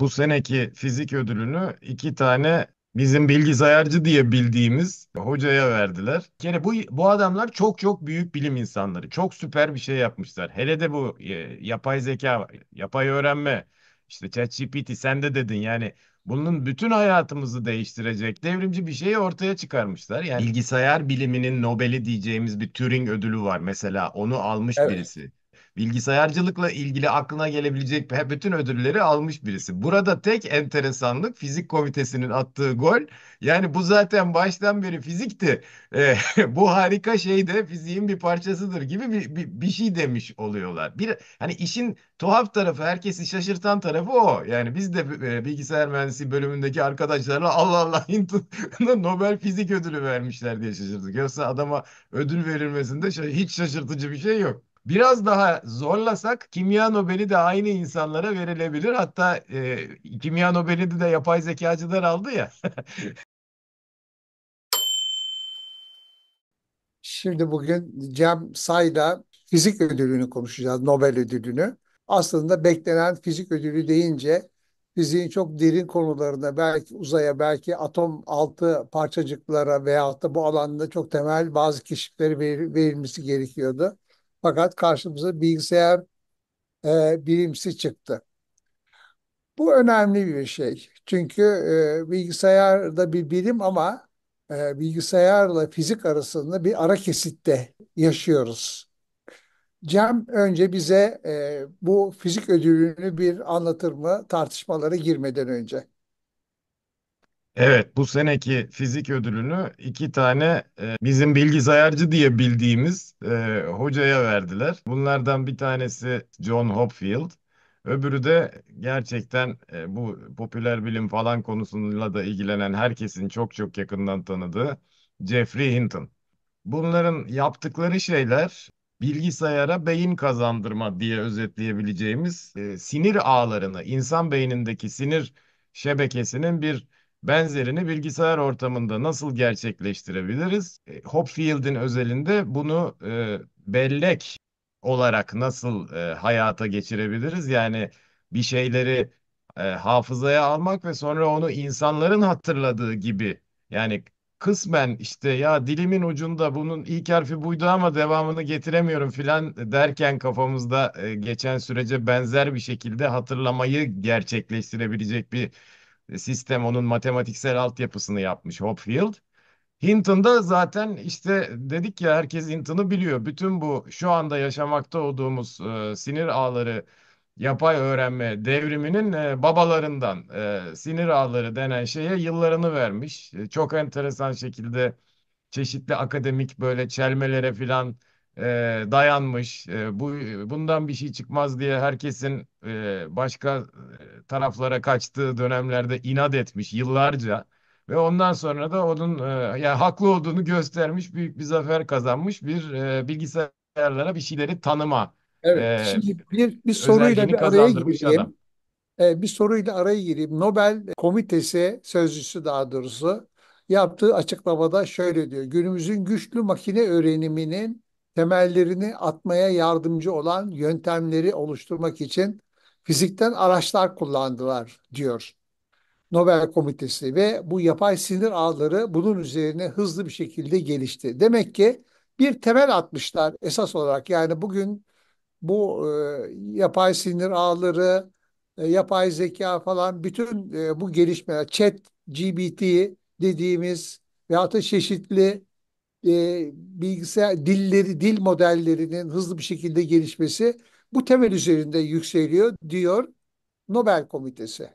bu seneki fizik ödülünü iki tane bizim bilgisayarcı diye bildiğimiz hocaya verdiler. Bir bu bu adamlar çok çok büyük bilim insanları. Çok süper bir şey yapmışlar. Hele de bu e, yapay zeka, yapay öğrenme işte ChatGPT sen de dedin yani bunun bütün hayatımızı değiştirecek devrimci bir şeyi ortaya çıkarmışlar. Yani bilgisayar biliminin Nobel'i diyeceğimiz bir Turing ödülü var mesela onu almış evet. birisi bilgisayarcılıkla ilgili aklına gelebilecek bütün ödülleri almış birisi. Burada tek enteresanlık fizik komitesinin attığı gol. Yani bu zaten baştan beri fizikti. E, bu harika şey de fiziğin bir parçasıdır gibi bir, bir, bir şey demiş oluyorlar. Bir hani işin tuhaf tarafı herkesi şaşırtan tarafı o. Yani biz de e, bilgisayar mühendisi bölümündeki arkadaşlarla Allah Allah Nobel fizik ödülü vermişler diye şaşırdık. Yoksa adama ödül verilmesinde hiç şaşırtıcı bir şey yok. Biraz daha zorlasak kimya Nobel'i de aynı insanlara verilebilir. Hatta e, kimya Nobel'i de yapay zekacılar aldı ya. Şimdi bugün Cem Say'la fizik ödülünü konuşacağız, Nobel ödülünü. Aslında beklenen fizik ödülü deyince fiziğin çok derin konularına, belki uzaya, belki atom altı parçacıklara veyahut da bu alanda çok temel bazı keşifleri verilmesi gerekiyordu. Fakat karşımıza bilgisayar e, bilimsi çıktı. Bu önemli bir şey. Çünkü e, bilgisayar da bir bilim ama e, bilgisayarla fizik arasında bir ara kesitte yaşıyoruz. Cem önce bize e, bu fizik ödülünü bir anlatır mı tartışmalara girmeden önce? Evet, bu seneki fizik ödülünü iki tane e, bizim bilgisayarcı diye bildiğimiz e, hocaya verdiler. Bunlardan bir tanesi John Hopfield, öbürü de gerçekten e, bu popüler bilim falan konusuyla da ilgilenen herkesin çok çok yakından tanıdığı Jeffrey Hinton. Bunların yaptıkları şeyler bilgisayara beyin kazandırma diye özetleyebileceğimiz e, sinir ağlarını, insan beynindeki sinir şebekesinin bir benzerini bilgisayar ortamında nasıl gerçekleştirebiliriz? E, Hopfield'in özelinde bunu e, bellek olarak nasıl e, hayata geçirebiliriz? Yani bir şeyleri e, hafızaya almak ve sonra onu insanların hatırladığı gibi yani kısmen işte ya dilimin ucunda bunun ilk harfi buydu ama devamını getiremiyorum filan derken kafamızda e, geçen sürece benzer bir şekilde hatırlamayı gerçekleştirebilecek bir e, sistem onun matematiksel altyapısını yapmış Hopfield. Hinton da zaten işte dedik ya herkes Hinton'u biliyor. Bütün bu şu anda yaşamakta olduğumuz e, sinir ağları yapay öğrenme devriminin e, babalarından e, sinir ağları denen şeye yıllarını vermiş. E, çok enteresan şekilde çeşitli akademik böyle çelmelere filan e, dayanmış. E, bu bundan bir şey çıkmaz diye herkesin e, başka e, taraflara kaçtığı dönemlerde inat etmiş yıllarca ve ondan sonra da onun e, yani haklı olduğunu göstermiş büyük bir zafer kazanmış bir e, bilgisayarlara bir şeyleri tanıma. Evet. E, şimdi bir bir soruyla bir araya gireyim. E, bir soruyla araya gireyim. Nobel Komitesi sözcüsü daha doğrusu yaptığı açıklamada şöyle diyor. Günümüzün güçlü makine öğreniminin temellerini atmaya yardımcı olan yöntemleri oluşturmak için fizikten araçlar kullandılar diyor Nobel Komitesi ve bu yapay sinir ağları bunun üzerine hızlı bir şekilde gelişti. Demek ki bir temel atmışlar esas olarak yani bugün bu e, yapay sinir ağları, e, yapay zeka falan bütün e, bu gelişmeler chat GBT dediğimiz veyahut da çeşitli e, bilgisayar dilleri, dil modellerinin hızlı bir şekilde gelişmesi bu temel üzerinde yükseliyor diyor Nobel Komitesi.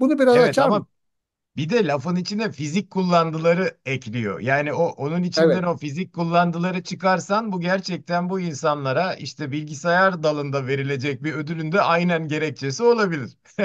Bunu biraz evet, açar ama mı? Bir de lafın içine fizik kullandıları ekliyor. Yani o onun içinden Evet. o fizik kullandıları çıkarsan bu gerçekten bu insanlara işte bilgisayar dalında verilecek bir ödülün de aynen gerekçesi olabilir.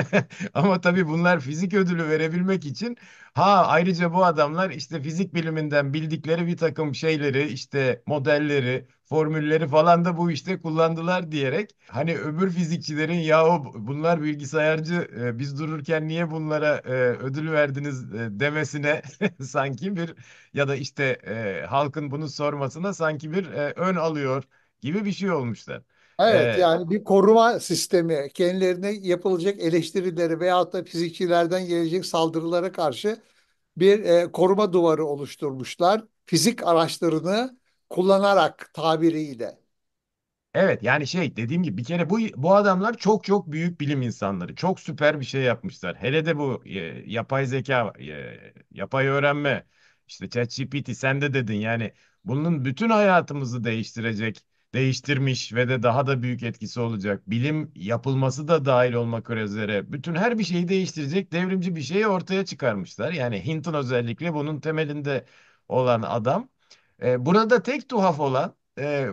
Ama tabii bunlar fizik ödülü verebilmek için ha ayrıca bu adamlar işte fizik biliminden bildikleri bir takım şeyleri işte modelleri formülleri falan da bu işte kullandılar diyerek hani öbür fizikçilerin yahu bunlar bilgisayarcı e, biz dururken niye bunlara e, ödül verdiniz e, demesine sanki bir ya da işte e, halkın bunu sormasına sanki bir e, ön alıyor gibi bir şey olmuşlar. Evet, e, yani bir koruma sistemi kendilerine yapılacak eleştirileri veyahut da fizikçilerden gelecek saldırılara karşı bir e, koruma duvarı oluşturmuşlar. Fizik araçlarını kullanarak tabiriyle. Evet yani şey dediğim gibi bir kere bu bu adamlar çok çok büyük bilim insanları. Çok süper bir şey yapmışlar. Hele de bu e, yapay zeka, e, yapay öğrenme, işte ChatGPT sen de dedin yani bunun bütün hayatımızı değiştirecek, değiştirmiş ve de daha da büyük etkisi olacak. Bilim yapılması da dahil olmak üzere bütün her bir şeyi değiştirecek devrimci bir şeyi ortaya çıkarmışlar. Yani Hinton özellikle bunun temelinde olan adam burada tek tuhaf olan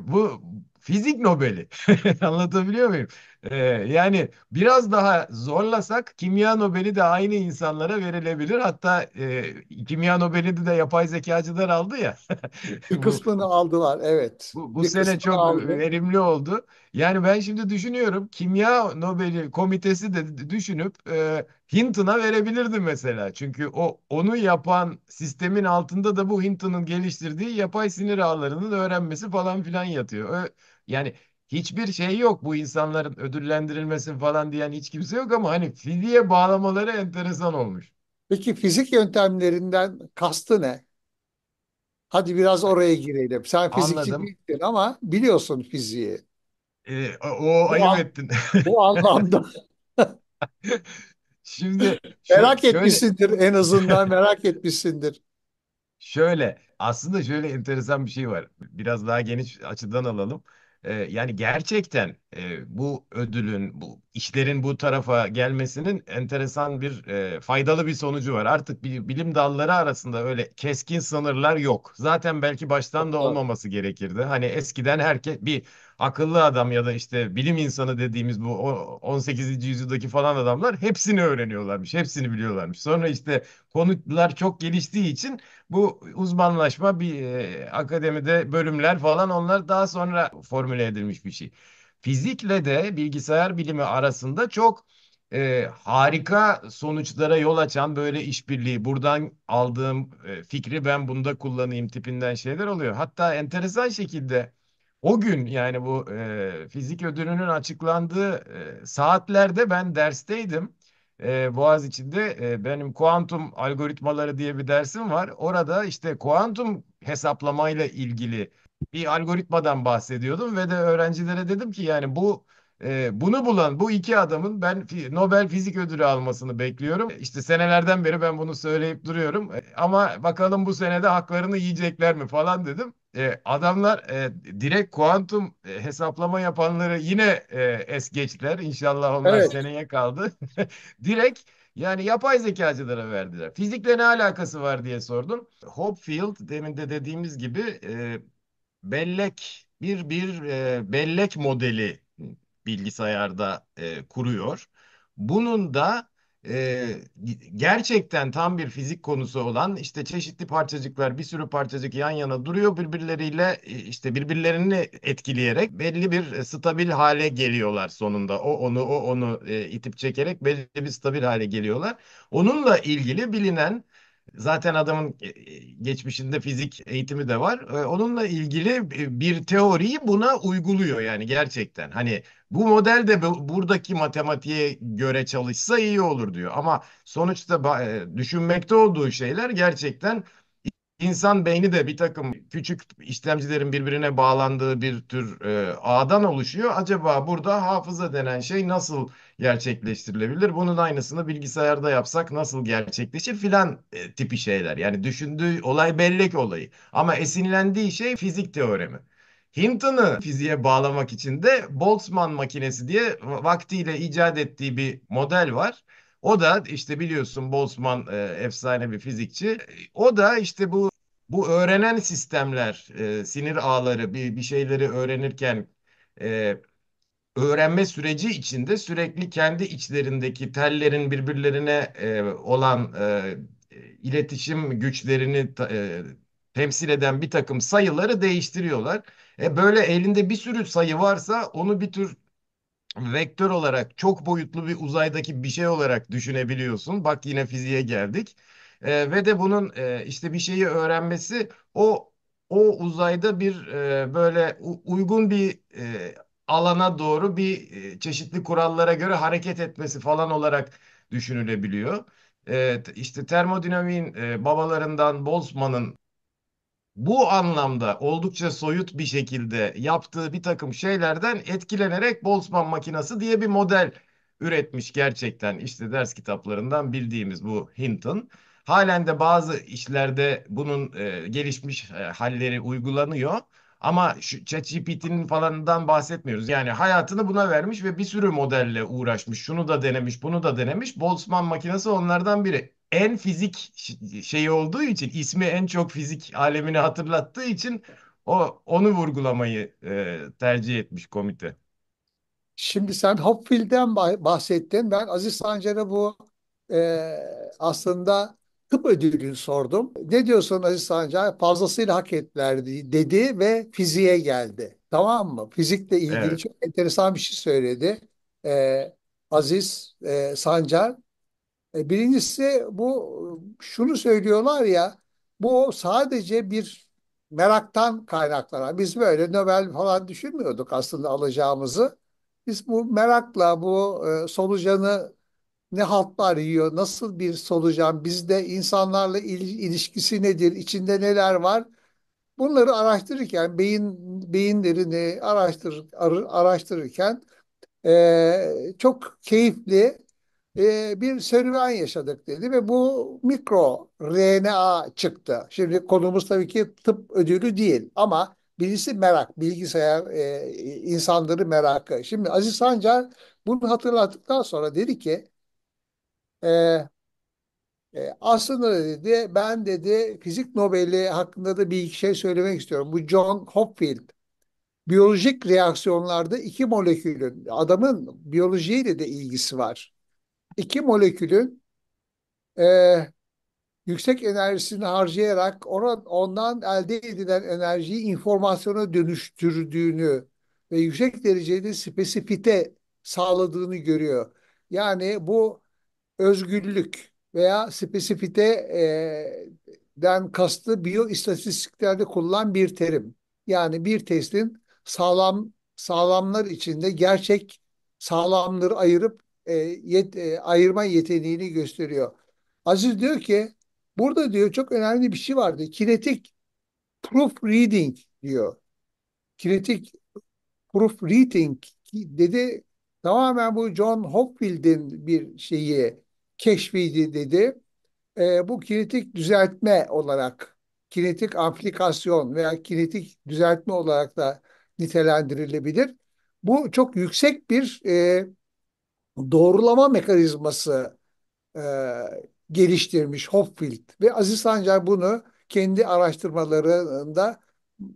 bu fizik Nobel'i. Anlatabiliyor muyum? Ee, yani biraz daha zorlasak kimya Nobel'i de aynı insanlara verilebilir. Hatta e, kimya Nobel'i de yapay zekacılar aldı ya. Bir Bu- kısmını aldılar, evet. bu, bu sene çok aldı. verimli oldu. Yani ben şimdi düşünüyorum Kimya Nobeli Komitesi de düşünüp e, Hinton'a verebilirdim mesela. Çünkü o onu yapan sistemin altında da bu Hinton'un geliştirdiği yapay sinir ağlarının öğrenmesi falan filan yatıyor. Ö- yani hiçbir şey yok bu insanların ödüllendirilmesin falan diyen hiç kimse yok ama hani fiziğe bağlamaları enteresan olmuş. Peki fizik yöntemlerinden kastı ne? Hadi biraz oraya girelim. Sen fizikçi Anladım. değilsin ama biliyorsun fiziği. Ee, o, o ayıp ettin. bu anlamda Şimdi merak şöyle etmişsindir en azından merak etmişsindir. Şöyle, aslında şöyle enteresan bir şey var. Biraz daha geniş açıdan alalım yani gerçekten e, bu ödülün, bu işlerin bu tarafa gelmesinin enteresan bir e, faydalı bir sonucu var. Artık bir, bilim dalları arasında öyle keskin sınırlar yok. Zaten belki baştan da olmaması gerekirdi. Hani eskiden herkes bir akıllı adam ya da işte bilim insanı dediğimiz bu 18. yüzyıldaki falan adamlar hepsini öğreniyorlarmış, hepsini biliyorlarmış. Sonra işte konular çok geliştiği için bu uzmanlaşma bir e, akademide bölümler falan onlar daha sonra formüle edilmiş bir şey. Fizikle de bilgisayar bilimi arasında çok e, harika sonuçlara yol açan böyle işbirliği buradan aldığım e, fikri ben bunda kullanayım tipinden şeyler oluyor. Hatta enteresan şekilde o gün yani bu e, fizik ödülünün açıklandığı e, saatlerde ben dersteydim. E, Boğaziçi'nde e, benim kuantum algoritmaları diye bir dersim var. Orada işte kuantum hesaplamayla ilgili bir algoritmadan bahsediyordum ve de öğrencilere dedim ki yani bu ee, bunu bulan bu iki adamın ben Nobel Fizik Ödülü almasını bekliyorum. İşte senelerden beri ben bunu söyleyip duruyorum. Ee, ama bakalım bu senede haklarını yiyecekler mi falan dedim. Ee, adamlar e, direkt kuantum e, hesaplama yapanları yine e, es geçtiler. İnşallah onlar evet. seneye kaldı. direkt yani yapay zekacılara verdiler. Fizikle ne alakası var diye sordum. Hopfield demin de dediğimiz gibi bellek bir bir bellek modeli bilgisayarda e, kuruyor. Bunun da e, gerçekten tam bir fizik konusu olan işte çeşitli parçacıklar bir sürü parçacık yan yana duruyor birbirleriyle e, işte birbirlerini etkileyerek belli bir e, stabil hale geliyorlar sonunda o onu o onu e, itip çekerek belli bir stabil hale geliyorlar. Onunla ilgili bilinen Zaten adamın e, e, geçmişinde fizik eğitimi de var. E, onunla ilgili bir teoriyi buna uyguluyor yani gerçekten. Hani bu model de buradaki matematiğe göre çalışsa iyi olur diyor. Ama sonuçta düşünmekte olduğu şeyler gerçekten insan beyni de bir takım küçük işlemcilerin birbirine bağlandığı bir tür ağdan oluşuyor. Acaba burada hafıza denen şey nasıl gerçekleştirilebilir. Bunun aynısını bilgisayarda yapsak nasıl gerçekleşir filan e, tipi şeyler. Yani düşündüğü olay bellek olayı ama esinlendiği şey fizik teoremi. Hinton'ı fiziğe bağlamak için de Boltzmann makinesi diye vaktiyle icat ettiği bir model var. O da işte biliyorsun Boltzmann e, efsane bir fizikçi. O da işte bu bu öğrenen sistemler, e, sinir ağları bir, bir şeyleri öğrenirken e, öğrenme süreci içinde sürekli kendi içlerindeki tellerin birbirlerine e, olan e, e iletişim güçlerini e, temsil eden bir takım sayıları değiştiriyorlar. E böyle elinde bir sürü sayı varsa onu bir tür vektör olarak çok boyutlu bir uzaydaki bir şey olarak düşünebiliyorsun. Bak yine fiziğe geldik. E, ve de bunun e, işte bir şeyi öğrenmesi o o uzayda bir e, böyle uygun bir e, alana doğru bir çeşitli kurallara göre hareket etmesi falan olarak düşünülebiliyor. İşte termodinamiğin babalarından Boltzmann'ın bu anlamda oldukça soyut bir şekilde yaptığı bir takım şeylerden etkilenerek Boltzmann makinası diye bir model üretmiş gerçekten işte ders kitaplarından bildiğimiz bu Hinton. Halen de bazı işlerde bunun gelişmiş halleri uygulanıyor. Ama şu ChatGPT'nin falanından bahsetmiyoruz. Yani hayatını buna vermiş ve bir sürü modelle uğraşmış. Şunu da denemiş, bunu da denemiş. Boltzmann makinesi onlardan biri. En fizik şeyi olduğu için, ismi en çok fizik alemini hatırlattığı için o onu vurgulamayı e, tercih etmiş komite. Şimdi sen Hopfield'den bahsettin. Ben Aziz Sancar'a bu e, aslında tıp ödülünü sordum. Ne diyorsun Aziz Sancar? Fazlasıyla hak ettiler dedi ve fiziğe geldi. Tamam mı? Fizikle ilgili evet. çok enteresan bir şey söyledi. Ee, Aziz e, Sancar. E, birincisi bu şunu söylüyorlar ya bu sadece bir meraktan kaynaklanan. Biz böyle Nobel falan düşünmüyorduk aslında alacağımızı. Biz bu merakla bu e, solucanı ne haltlar yiyor, nasıl bir solucan, bizde insanlarla ilişkisi nedir, içinde neler var? Bunları araştırırken, beyin beyinlerini araştır, araştırırken e, çok keyifli e, bir serüven yaşadık dedi ve bu mikro RNA çıktı. Şimdi konumuz tabii ki tıp ödülü değil ama birisi merak, bilgisayar e, insanları merakı. Şimdi Aziz Sancar bunu hatırlattıktan sonra dedi ki ee, e, aslında dedi ben dedi fizik Nobel'i hakkında da bir iki şey söylemek istiyorum. Bu John Hopfield biyolojik reaksiyonlarda iki molekülün adamın biyolojiyle de ilgisi var. İki molekülün e, yüksek enerjisini harcayarak ona, ondan elde edilen enerjiyi informasyona dönüştürdüğünü ve yüksek derecede spesifite sağladığını görüyor. Yani bu özgürlük veya spesifiteden kastı biyoistatistiklerde kullanılan bir terim. Yani bir testin sağlam sağlamlar içinde gerçek sağlamları ayırıp e, yet, e, ayırma yeteneğini gösteriyor. Aziz diyor ki burada diyor çok önemli bir şey vardı. Kinetik proof reading diyor. Kinetik proof reading dedi tamamen bu John Hopfield'in bir şeyi keşfiydi dedi. E, bu kinetik düzeltme olarak, kinetik aplikasyon veya kinetik düzeltme olarak da nitelendirilebilir. Bu çok yüksek bir e, doğrulama mekanizması e, geliştirmiş Hopfield ve Aziz Sancar bunu kendi araştırmalarında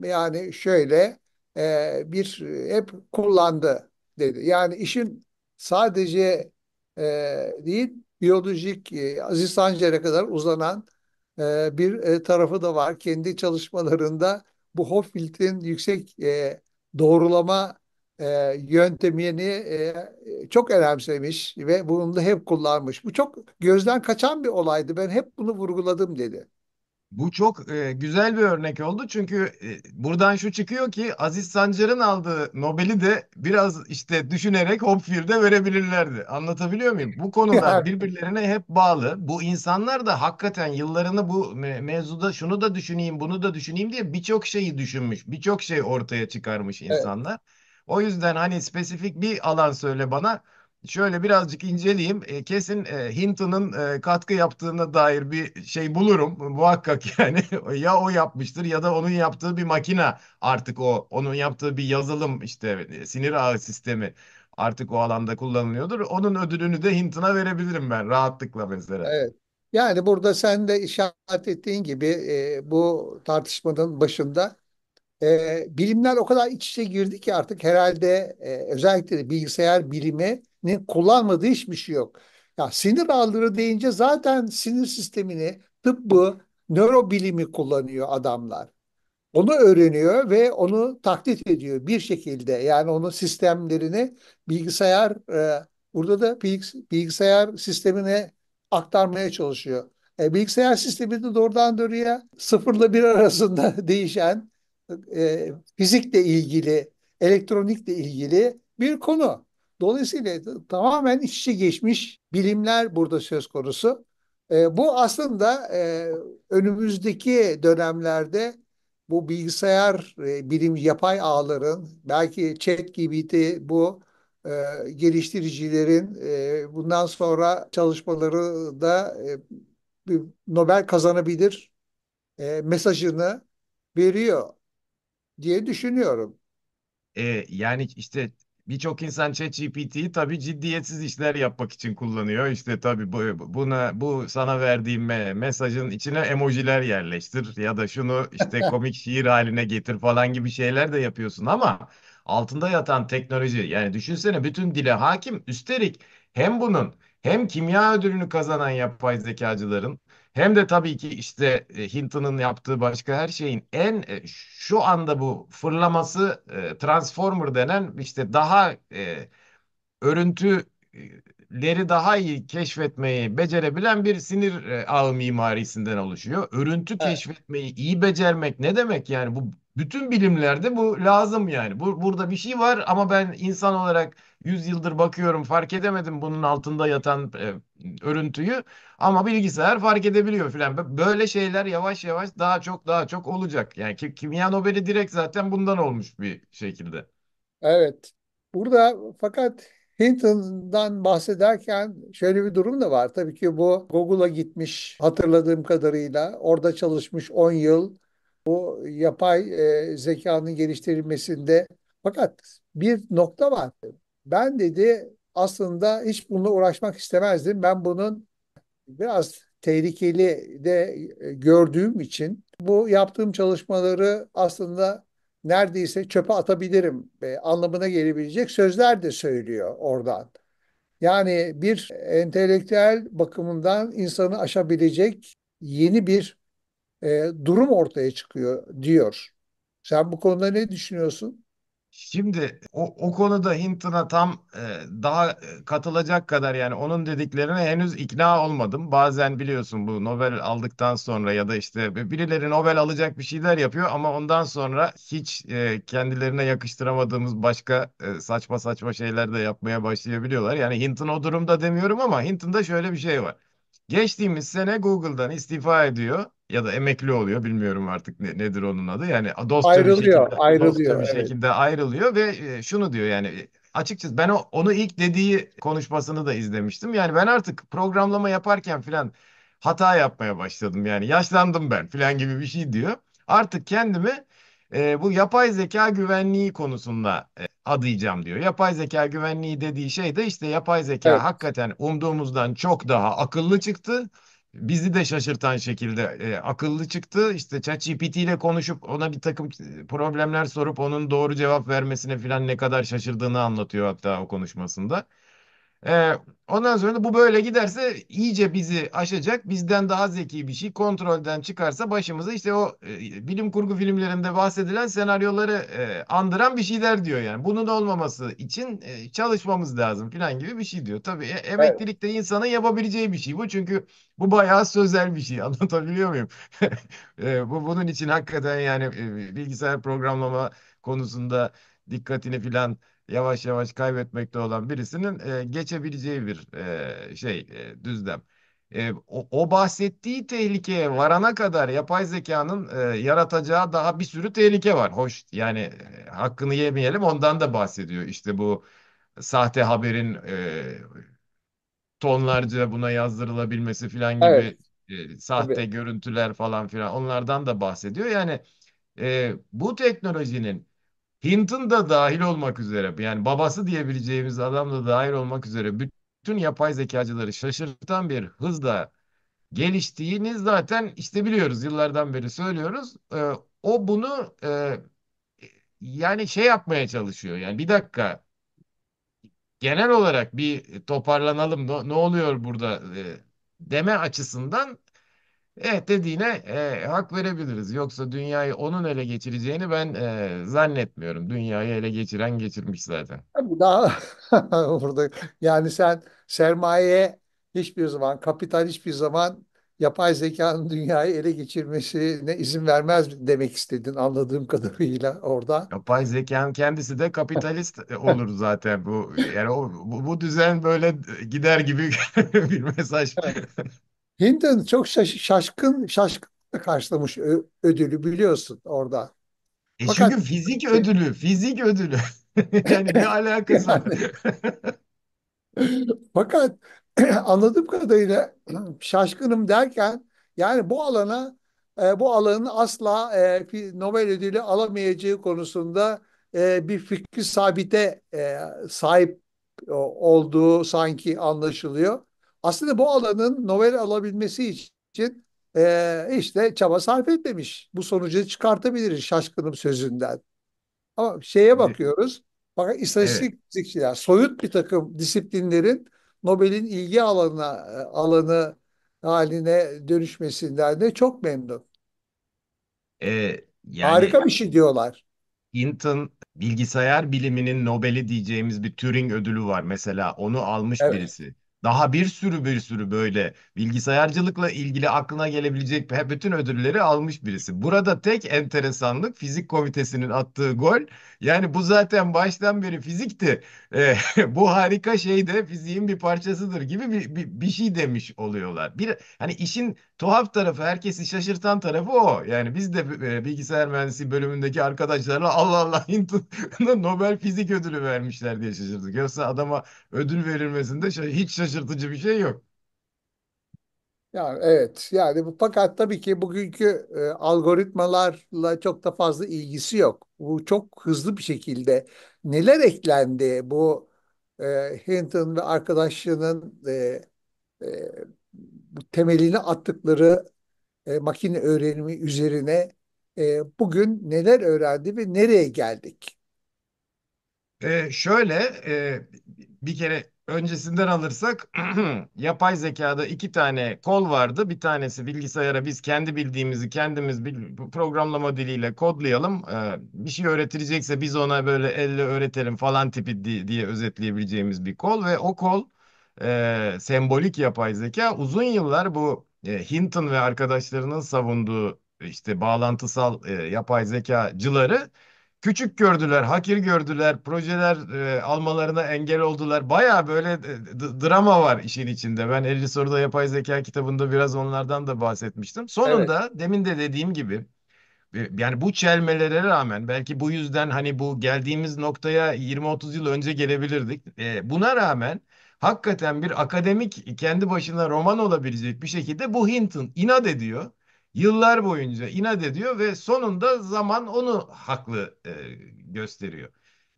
yani şöyle e, bir e, hep kullandı dedi. Yani işin sadece e, değil biyolojik e, Aziz Sancar'a kadar uzanan e, bir e, tarafı da var. Kendi çalışmalarında bu Hoffeld'in yüksek doğrulama yöntemini çok önemsemiş ve bunu da hep kullanmış. Bu çok gözden kaçan bir olaydı. Ben hep bunu vurguladım dedi. Bu çok e, güzel bir örnek oldu çünkü e, buradan şu çıkıyor ki Aziz Sancar'ın aldığı Nobel'i de biraz işte düşünerek Hopfield'e verebilirlerdi. Anlatabiliyor muyum? Bu konular birbirlerine hep bağlı. Bu insanlar da hakikaten yıllarını bu me mevzuda şunu da düşüneyim, bunu da düşüneyim diye birçok şeyi düşünmüş. Birçok şey ortaya çıkarmış insanlar. Evet. O yüzden hani spesifik bir alan söyle bana şöyle birazcık inceleyeyim. E, kesin e, Hinton'un e, katkı yaptığına dair bir şey bulurum muhakkak yani. ya o yapmıştır ya da onun yaptığı bir makina artık o. Onun yaptığı bir yazılım işte e, sinir ağı sistemi artık o alanda kullanılıyordur. Onun ödülünü de Hinton'a verebilirim ben rahatlıkla mesela. Evet. Yani burada sen de işaret ettiğin gibi e, bu tartışmanın başında e, bilimler o kadar iç içe girdi ki artık herhalde e, özellikle de bilgisayar biliminin kullanmadığı hiçbir şey yok. Ya sinir ağları deyince zaten sinir sistemini, tıbbı, nörobilimi kullanıyor adamlar. Onu öğreniyor ve onu taklit ediyor bir şekilde. Yani onun sistemlerini bilgisayar e, burada da bilgisayar sistemine aktarmaya çalışıyor. E, bilgisayar sistemi de doğrudan doğruya sıfırla bir arasında değişen e, fizikle ilgili, elektronikle ilgili bir konu. Dolayısıyla tamamen iç içe geçmiş bilimler burada söz konusu. E, bu aslında e, önümüzdeki dönemlerde bu bilgisayar e, bilim yapay ağların belki chat gibi de bu e, geliştiricilerin e, bundan sonra çalışmaları da e, Nobel kazanabilir e, mesajını veriyor diye düşünüyorum. E, yani işte birçok insan ChatGPT'yi tabii ciddiyetsiz işler yapmak için kullanıyor. İşte tabii bu, buna bu sana verdiğim mesajın içine emojiler yerleştir ya da şunu işte komik şiir haline getir falan gibi şeyler de yapıyorsun ama altında yatan teknoloji yani düşünsene bütün dile hakim. Üstelik hem bunun hem kimya ödülünü kazanan yapay zekacıların hem de tabii ki işte e, Hinton'un yaptığı başka her şeyin en e, şu anda bu fırlaması e, Transformer denen işte daha e, örüntüleri daha iyi keşfetmeyi becerebilen bir sinir e, ağı mimarisinden oluşuyor. Örüntü keşfetmeyi iyi becermek ne demek yani bu bütün bilimlerde bu lazım yani. Bu, burada bir şey var ama ben insan olarak 100 yıldır bakıyorum fark edemedim bunun altında yatan e, örüntüyü ama bilgisayar fark edebiliyor filan. Böyle şeyler yavaş yavaş daha çok daha çok olacak. Yani ki- kimya Nobel'i direkt zaten bundan olmuş bir şekilde. Evet. Burada fakat Hinton'dan bahsederken şöyle bir durum da var. Tabii ki bu Google'a gitmiş hatırladığım kadarıyla. Orada çalışmış 10 yıl. Bu yapay e, zekanın geliştirilmesinde. Fakat bir nokta var. Ben dedi aslında hiç bununla uğraşmak istemezdim. Ben bunun biraz tehlikeli de e, gördüğüm için bu yaptığım çalışmaları aslında neredeyse çöpe atabilirim e, anlamına gelebilecek sözler de söylüyor oradan. Yani bir entelektüel bakımından insanı aşabilecek yeni bir e, durum ortaya çıkıyor diyor. Sen bu konuda ne düşünüyorsun? Şimdi o, o konuda Hinton'a tam e, daha e, katılacak kadar yani onun dediklerine henüz ikna olmadım. Bazen biliyorsun bu Nobel aldıktan sonra ya da işte birileri Nobel alacak bir şeyler yapıyor ama ondan sonra hiç e, kendilerine yakıştıramadığımız başka e, saçma saçma şeyler de yapmaya başlayabiliyorlar. Yani Hinton o durumda demiyorum ama Hinton'da şöyle bir şey var. Geçtiğimiz sene Google'dan istifa ediyor ya da emekli oluyor bilmiyorum artık ne, nedir onun adı. Yani dostça Ayrılıyor, bir şekilde, ayrılıyor, dostça bir evet. şekilde ayrılıyor ve e, şunu diyor yani e, açıkçası ben o, onu ilk dediği konuşmasını da izlemiştim. Yani ben artık programlama yaparken filan hata yapmaya başladım. Yani yaşlandım ben filan gibi bir şey diyor. Artık kendimi e, bu yapay zeka güvenliği konusunda e, adayacağım diyor. Yapay zeka güvenliği dediği şey de işte yapay zeka Evet. hakikaten umduğumuzdan çok daha akıllı çıktı bizi de şaşırtan şekilde e, akıllı çıktı. İşte ChatGPT ile konuşup ona bir takım e, problemler sorup onun doğru cevap vermesine falan ne kadar şaşırdığını anlatıyor hatta o konuşmasında. Ee, ondan sonra da bu böyle giderse iyice bizi aşacak. Bizden daha zeki bir şey kontrolden çıkarsa başımıza işte o e, bilim kurgu filmlerinde bahsedilen senaryoları e, andıran bir şeyler diyor yani. Bunun olmaması için e, çalışmamız lazım falan gibi bir şey diyor. Tabii e, emeklilik de insanın yapabileceği bir şey bu. Çünkü bu bayağı sözel bir şey. Anlatabiliyor muyum? e, bu bunun için hakikaten yani e, bilgisayar programlama konusunda dikkatini filan yavaş yavaş kaybetmekte olan birisinin e, geçebileceği bir e, şey e, düzlem. E, o, o bahsettiği tehlikeye varana kadar yapay zekanın e, yaratacağı daha bir sürü tehlike var. Hoş yani e, hakkını yemeyelim ondan da bahsediyor. İşte bu sahte haberin e, tonlarca buna yazdırılabilmesi filan gibi Evet. e, sahte Tabii. görüntüler falan filan onlardan da bahsediyor. Yani e, bu teknolojinin Hinton da dahil olmak üzere yani babası diyebileceğimiz adam da dahil olmak üzere bütün yapay zekacıları şaşırtan bir hızla geliştiğini zaten işte biliyoruz yıllardan beri söylüyoruz. Ee, o bunu e, yani şey yapmaya çalışıyor yani bir dakika genel olarak bir toparlanalım ne, ne oluyor burada e, deme açısından Evet eh, dediğine e, hak verebiliriz. Yoksa dünyayı onun ele geçireceğini ben e, zannetmiyorum. Dünyayı ele geçiren geçirmiş zaten. Bu daha burada yani sen sermaye hiçbir zaman, kapital hiçbir zaman yapay zekanın dünyayı ele geçirmesine izin vermez demek istedin anladığım kadarıyla orada. Yapay zekanın kendisi de kapitalist olur zaten bu. Yani o, bu, bu düzen böyle gider gibi bir mesaj. Hinton çok şaşkın şaşkın karşılamış ödülü biliyorsun orada. E Fakat, çünkü fizik ödülü, fizik ödülü. yani ne alakası var? Yani. Fakat anladığım kadarıyla şaşkınım derken yani bu alana e, bu alanın asla e, Nobel ödülü alamayacağı konusunda e, bir fikri sabite sahip olduğu sanki anlaşılıyor. Aslında bu alanın Nobel alabilmesi için e, işte çaba sarf etmemiş. Bu sonucu çıkartabiliriz şaşkınım sözünden. Ama şeye bakıyoruz. Bakın, istatistik evet. fizikçiler soyut bir takım disiplinlerin Nobel'in ilgi alanına e, alanı haline dönüşmesinden de çok memnun. Ee, yani Harika bir şey diyorlar. Hinton bilgisayar biliminin Nobel'i diyeceğimiz bir Turing ödülü var mesela. Onu almış evet. birisi. Daha bir sürü bir sürü böyle bilgisayarcılıkla ilgili aklına gelebilecek hep bütün ödülleri almış birisi. Burada tek enteresanlık fizik komitesinin attığı gol. Yani bu zaten baştan beri fizikti. E, bu harika şey de fiziğin bir parçasıdır gibi bir, bir, bir şey demiş oluyorlar. Bir hani işin tuhaf tarafı, herkesi şaşırtan tarafı o. Yani biz de e, bilgisayar mühendisliği bölümündeki arkadaşlarla Allah Allah Hinton'a Nobel Fizik Ödülü vermişler diye şaşırdık. Yoksa adama ödül verilmesinde hiç şaşırtıcı bir şey yok. Yani evet yani bu fakat tabii ki bugünkü e, algoritmalarla çok da fazla ilgisi yok. Bu çok hızlı bir şekilde neler eklendi bu e, Hinton ve arkadaşının e, e, bu temelini attıkları e, makine öğrenimi üzerine e, bugün neler öğrendi ve nereye geldik? E, şöyle e, bir kere öncesinden alırsak yapay zekada iki tane kol vardı. Bir tanesi bilgisayara biz kendi bildiğimizi kendimiz bil programlama diliyle kodlayalım. Ee, bir şey öğretilecekse biz ona böyle elle öğretelim falan tipi diye, diye özetleyebileceğimiz bir kol ve o kol e, sembolik yapay zeka uzun yıllar bu e, Hinton ve arkadaşlarının savunduğu işte bağlantısal e, yapay zekacıları küçük gördüler, hakir gördüler, projeler e, almalarına engel oldular. Baya böyle e, drama var işin içinde. Ben 50 soruda yapay zeka kitabında biraz onlardan da bahsetmiştim. Sonunda evet. demin de dediğim gibi e, yani bu çelmelere rağmen belki bu yüzden hani bu geldiğimiz noktaya 20-30 yıl önce gelebilirdik. E, buna rağmen hakikaten bir akademik kendi başına roman olabilecek bir şekilde bu Hinton inat ediyor. Yıllar boyunca inat ediyor ve sonunda zaman onu haklı e, gösteriyor.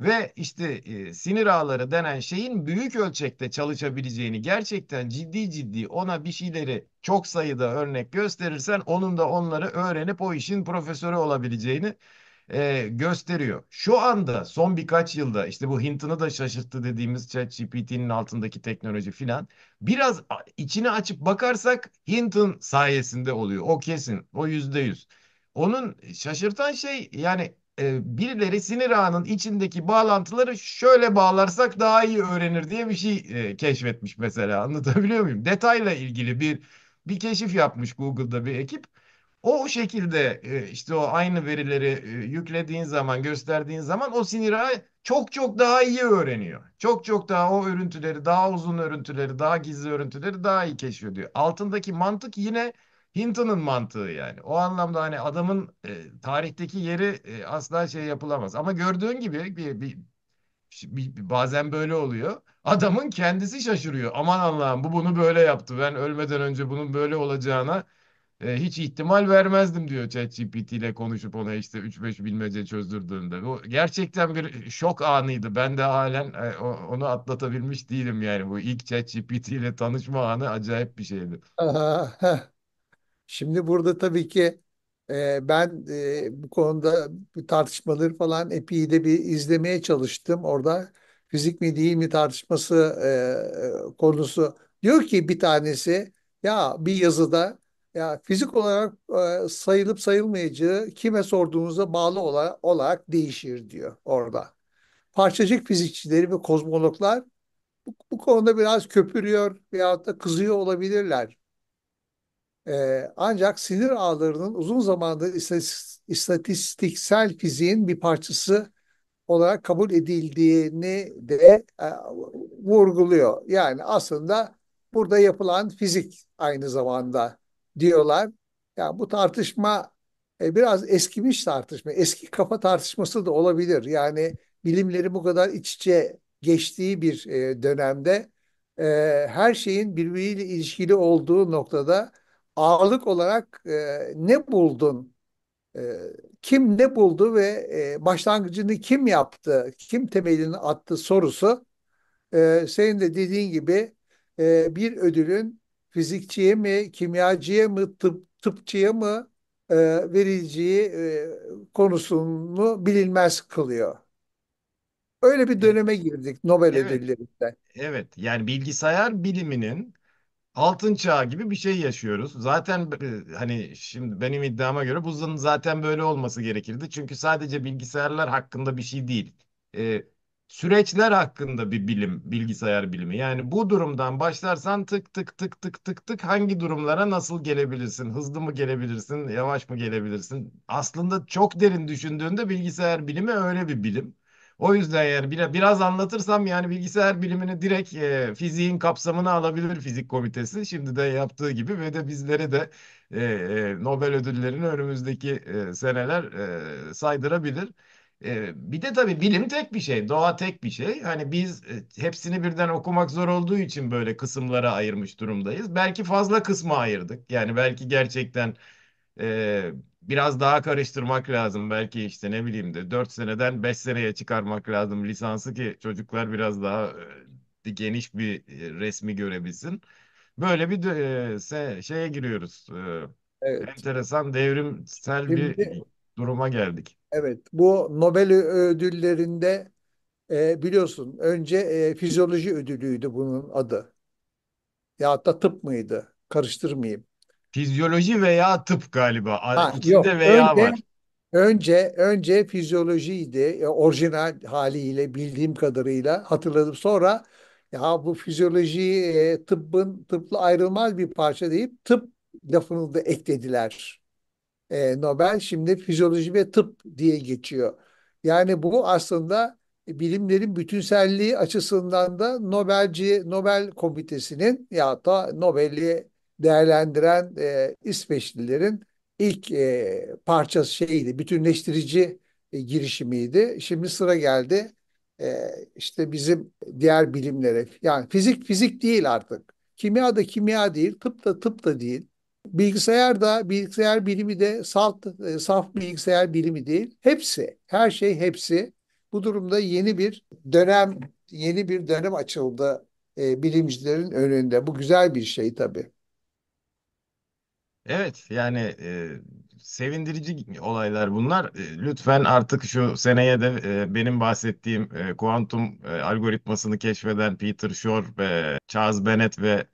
Ve işte e, sinir ağları denen şeyin büyük ölçekte çalışabileceğini gerçekten ciddi ciddi ona bir şeyleri çok sayıda örnek gösterirsen onun da onları öğrenip o işin profesörü olabileceğini e, gösteriyor. Şu anda son birkaç yılda işte bu Hinton'u da şaşırttı dediğimiz ChatGPT'nin altındaki teknoloji filan biraz içine açıp bakarsak Hinton sayesinde oluyor. O kesin. O yüzde yüz. Onun şaşırtan şey yani e, birileri sinir ağının içindeki bağlantıları şöyle bağlarsak daha iyi öğrenir diye bir şey e, keşfetmiş mesela. Anlatabiliyor muyum? Detayla ilgili bir bir keşif yapmış Google'da bir ekip. O şekilde e, işte o aynı verileri e, yüklediğin zaman, gösterdiğin zaman o sinir ağı çok çok daha iyi öğreniyor. Çok çok daha o örüntüleri, daha uzun örüntüleri, daha gizli örüntüleri daha iyi keşfediyor. Altındaki mantık yine Hinton'un mantığı yani. O anlamda hani adamın e, tarihteki yeri e, asla şey yapılamaz. Ama gördüğün gibi bir, bir, bir bazen böyle oluyor. Adamın kendisi şaşırıyor. Aman Allah'ım bu bunu böyle yaptı. Ben ölmeden önce bunun böyle olacağına e, hiç ihtimal vermezdim diyor ChatGPT ile konuşup ona işte 3-5 bilmece çözdürdüğümde. Bu gerçekten bir şok anıydı. Ben de halen e, onu atlatabilmiş değilim yani. Bu ilk ChatGPT ile tanışma anı acayip bir şeydi. Şimdi burada tabii ki e, ben e, bu konuda bu tartışmaları falan epey de bir izlemeye çalıştım. Orada fizik mi değil mi tartışması e, e konusu. Diyor ki bir tanesi ya bir yazıda ya fizik olarak e, sayılıp sayılmayacağı kime sorduğunuza bağlı ola, olarak değişir diyor orada. Parçacık fizikçileri ve kozmologlar bu, bu konuda biraz köpürüyor veyahut da kızıyor olabilirler. E, ancak sinir ağlarının uzun zamandır istatistiksel fiziğin bir parçası olarak kabul edildiğini de e, vurguluyor. Yani aslında burada yapılan fizik aynı zamanda diyorlar. Yani bu tartışma e, biraz eskimiş tartışma. Eski kafa tartışması da olabilir. Yani bilimleri bu kadar iç içe geçtiği bir e, dönemde e, her şeyin birbiriyle ilişkili olduğu noktada ağırlık olarak e, ne buldun? E, kim ne buldu ve e, başlangıcını kim yaptı? Kim temelini attı sorusu e, senin de dediğin gibi e, bir ödülün fizikçiye mi, kimyacıya mı, tıp, tıpçıya mı e, verileceği e, konusunu bilinmez kılıyor. Öyle bir döneme girdik Nobel Evet, ödüllerinden. evet. Yani bilgisayar biliminin altın çağı gibi bir şey yaşıyoruz. Zaten e, hani şimdi benim iddiama göre bunun zaten böyle olması gerekirdi. Çünkü sadece bilgisayarlar hakkında bir şey değil. E, süreçler hakkında bir bilim, bilgisayar bilimi. Yani bu durumdan başlarsan tık tık tık tık tık tık hangi durumlara nasıl gelebilirsin? Hızlı mı gelebilirsin, yavaş mı gelebilirsin? Aslında çok derin düşündüğünde bilgisayar bilimi öyle bir bilim. O yüzden yani biraz, biraz anlatırsam yani bilgisayar bilimini direkt e, fiziğin kapsamına alabilir fizik komitesi. Şimdi de yaptığı gibi ve de bizlere de e, e, Nobel ödüllerini önümüzdeki e, seneler e, saydırabilir bir de tabii bilim tek bir şey, doğa tek bir şey. Hani biz e, hepsini birden okumak zor olduğu için böyle kısımlara ayırmış durumdayız. Belki fazla kısma ayırdık. Yani belki gerçekten biraz daha karıştırmak lazım. Belki işte ne bileyim de 4 seneden 5 seneye çıkarmak lazım lisansı ki çocuklar biraz daha e, geniş bir e, resmi görebilsin. Böyle bir se, şeye giriyoruz. E, Evet. enteresan devrimsel bir Şimdi duruma geldik. Evet, bu Nobel ödüllerinde e, biliyorsun önce e, fizyoloji ödülüydü bunun adı. Ya da tıp mıydı? Karıştırmayayım. Fizyoloji veya tıp galiba. Ha, yok. veya Önce var. önce önce fizyolojiydi e, orijinal haliyle bildiğim kadarıyla hatırladım. Sonra ya bu fizyoloji e, tıbbın tıpla ayrılmaz bir parça deyip tıp lafını da eklediler e, Nobel şimdi fizyoloji ve tıp diye geçiyor. Yani bu aslında bilimlerin bütünselliği açısından da Nobelci Nobel Komitesi'nin ya da Nobel'i değerlendiren e, İsveçlilerin ilk e, parçası şeydi, bütünleştirici e, girişimiydi. Şimdi sıra geldi e, işte bizim diğer bilimlere. Yani fizik fizik değil artık. Kimya da kimya değil, tıp da tıp da değil. Bilgisayar da bilgisayar bilimi de salt, e, saf bilgisayar bilimi değil. Hepsi, her şey hepsi. Bu durumda yeni bir dönem, yeni bir dönem açıldı e, bilimcilerin önünde. Bu güzel bir şey tabii. Evet yani e, sevindirici olaylar bunlar. E, lütfen artık şu seneye de e, benim bahsettiğim e, kuantum e, algoritmasını keşfeden Peter Shor, ve Charles Bennett ve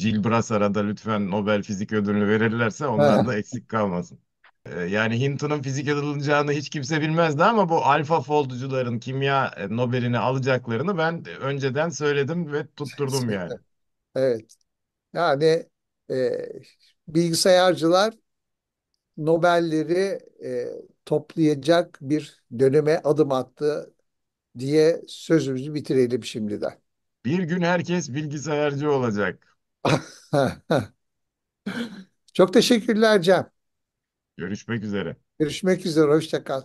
Jill Brassard'a da lütfen Nobel Fizik Ödülünü verirlerse onlar da eksik kalmasın. Ee, yani Hinton'un fizik alınacağını hiç kimse bilmezdi ama bu alfa folducuların kimya e, Nobel'ini alacaklarını ben önceden söyledim ve tutturdum yani. Evet. Yani e, bilgisayarcılar Nobel'leri e, toplayacak bir döneme adım attı diye sözümüzü bitirelim şimdiden. Bir gün herkes bilgisayarcı olacak. Çok teşekkürler Cem. Görüşmek üzere. Görüşmek üzere. Hoşça kal.